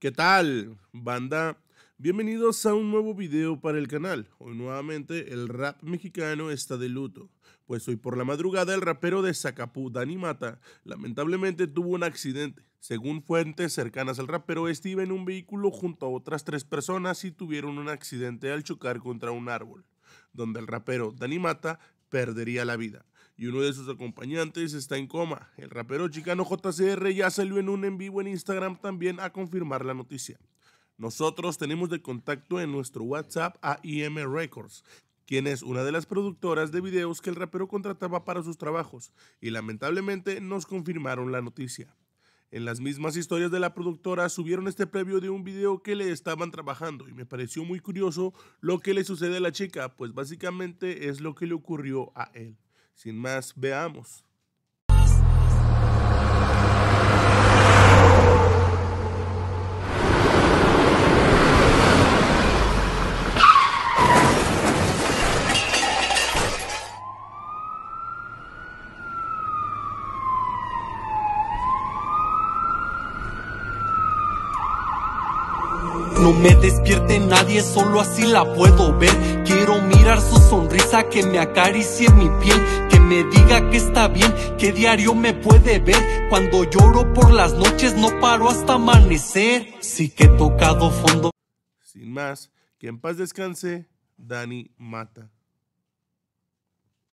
¿Qué tal, banda? Bienvenidos a un nuevo video para el canal. Hoy nuevamente el rap mexicano está de luto, pues hoy por la madrugada el rapero de Zacapú, Dani Mata, lamentablemente tuvo un accidente. Según fuentes cercanas al rapero, este en un vehículo junto a otras tres personas y tuvieron un accidente al chocar contra un árbol, donde el rapero Dani Mata perdería la vida. Y uno de sus acompañantes está en coma. El rapero chicano JCR ya salió en un en vivo en Instagram también a confirmar la noticia. Nosotros tenemos de contacto en nuestro WhatsApp a IM Records, quien es una de las productoras de videos que el rapero contrataba para sus trabajos, y lamentablemente nos confirmaron la noticia. En las mismas historias de la productora subieron este previo de un video que le estaban trabajando y me pareció muy curioso lo que le sucede a la chica, pues básicamente es lo que le ocurrió a él. Sin más, veamos. No me despierte nadie, solo así la puedo ver. Quiero mirar su sonrisa que me acaricie mi piel, que me diga que está bien, que diario me puede ver. Cuando lloro por las noches no paro hasta amanecer. Sí que he tocado fondo. Sin más, que en paz descanse, Dani Mata.